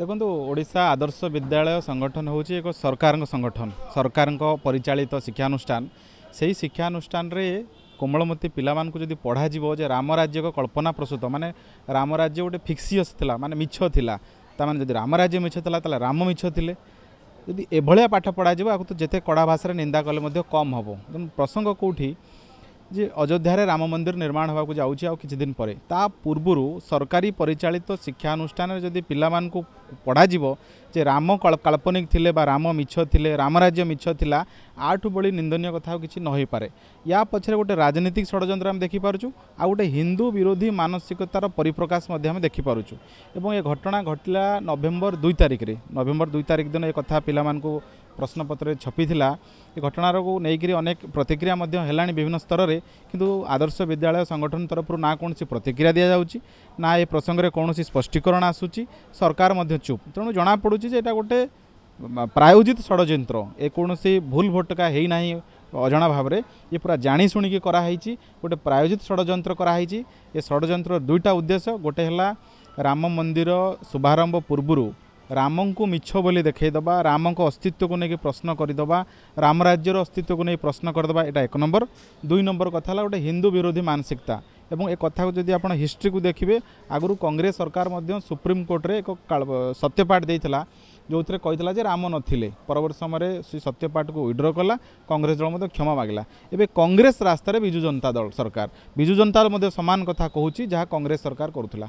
ଦେଖନ୍ତୁ ଓଡ଼ିଶା ଆଦର୍ଶ ବିଦ୍ୟାଳୟ ସଂଗଠନ ହେଉଛି ଏକ ସରକାରଙ୍କ ସଂଗଠନ ସରକାରଙ୍କ ପରିଚାଳିତ ଶିକ୍ଷାନୁଷ୍ଠାନ ସେହି ଶିକ୍ଷାନୁଷ୍ଠାନରେ କୋମଳମତୀ ପିଲାମାନଙ୍କୁ ଯଦି ପଢ଼ାଯିବ ଯେ ରାମରାଜ୍ୟଙ୍କ କଳ୍ପନା ପ୍ରସୂତ ମାନେ ରାମରାଜ୍ୟ ଗୋଟେ ଫିକ୍ସିୟସ୍ ଥିଲା ମାନେ ମିଛ ଥିଲା ତା'ମାନେ ଯଦି ରାମରାଜ୍ୟ ମିଛ ଥିଲା ତାହେଲେ ରାମ ମିଛ ଥିଲେ ଯଦି ଏଭଳିଆ ପାଠ ପଢ଼ାଯିବ ଆକୁ ତ ଯେତେ କଡ଼ା ଭାଷାରେ ନିନ୍ଦା କଲେ ମଧ୍ୟ କମ୍ ହେବ ତେଣୁ ପ୍ରସଙ୍ଗ କେଉଁଠି যে অযোধ্যায় রাম মন্দির নির্মাণ হওয়া যাচ্ছে আদিন পরে তা পূর্বর সরকারি পরিচালিত শিক্ষানুষ্ঠানের যদি পিলা পড়া যাব যে রাম কাল্পনিক লে বা রাম মিছ লে রামরাজ্য মিছ লা আঠু ভি নিন্দনীয় কথা কিছু নহইপরে ইয়া পছরে গোটে রাজনৈতিক ষড়যন্ত্র আমি দেখিপারছু আ গোটে হিন্দু বিরোধী মানসিকতার পরিপ্রকাশ আমি দেখিপারছু এবং এ ঘটনা ঘটলা নভেম্বর দুই তারিখে নভেম্বর দুই তারিখ দিন এ কথা পিলামানকু প্রশ্নপত্রে ছপি লা ঘটনার নেই অনেক প্রতিক্রিয়া হল বিভিন্ন স্তরের কিন্তু আদর্শ বিদ্যালয় সংগঠন তরফর না কোণী প্রতিক্রিয়া দিয়ে যাচ্ছে না এ প্রসঙ্গে কৌশি স্পষ্টীকরণ আসুচি সরকার চুপ তেমন জনাপড়ুছি যে এটা গোটে ପ୍ରାୟୋଜିତ ଷଡ଼ଯନ୍ତ୍ର ଏ କୌଣସି ଭୁଲ ଭଟକା ହେଇନାହିଁ ଅଜଣା ଭାବରେ ଇଏ ପୁରା হয়েছি গোটে ଗୋଟେ ପ୍ରାୟୋଜିତ ଷଡ଼ଯନ୍ତ୍ର କରାହେଇଛି ଏ ষড়যন্ত্র ଦୁଇଟା ଉଦ୍ଦେଶ୍ୟ গোটে ହେଲା ରାମ ମନ୍ଦିର ଶୁଭାରମ୍ଭ ପୂର୍ବରୁ ରାମଙ୍କୁ ମିଛ ବୋଲି ଦେଖାଇଦେବା ରାମଙ୍କ ଅସ୍ତିତ୍ୱକୁ ନେଇକି ପ୍ରଶ୍ନ କରିଦେବା ରାମ ରାଜ୍ୟର ଅସ୍ତିତ୍ୱକୁ ନେଇ ପ୍ରଶ୍ନ କରିଦେବା ଏଇଟା ଏକ ନମ୍ବର ଦୁଇ ନମ୍ବର କଥା ହେଲା ଗୋଟେ ହିନ୍ଦୁ ବିରୋଧୀ ମାନସିକତା ଏବଂ ଏ କଥାକୁ ଯଦି ଆପଣ ହିଷ୍ଟ୍ରିକୁ ଦେଖିବେ ଆଗରୁ କଂଗ୍ରେସ ସରକାର ମଧ୍ୟ ସୁପ୍ରିମକୋର୍ଟରେ ଏକ ସତ୍ୟପାଠ ଦେଇଥିଲା ଯେଉଁଥିରେ କହିଥିଲା ଯେ ରାମ ନଥିଲେ ପରବର୍ତ୍ତୀ ସମୟରେ ସେ ସତ୍ୟପାଠକୁ ୱିଡ୍ର କଲା କଂଗ୍ରେସ ଦଳ ମଧ୍ୟ କ୍ଷମା ମାଗିଲା ଏବେ କଂଗ୍ରେସ ରାସ୍ତାରେ ବିଜୁ ଜନତା ଦଳ ସରକାର ବିଜୁ ଜନତା ଦଳ ମଧ୍ୟ ସମାନ କଥା କହୁଛି ଯାହା କଂଗ୍ରେସ ସରକାର କରୁଥିଲା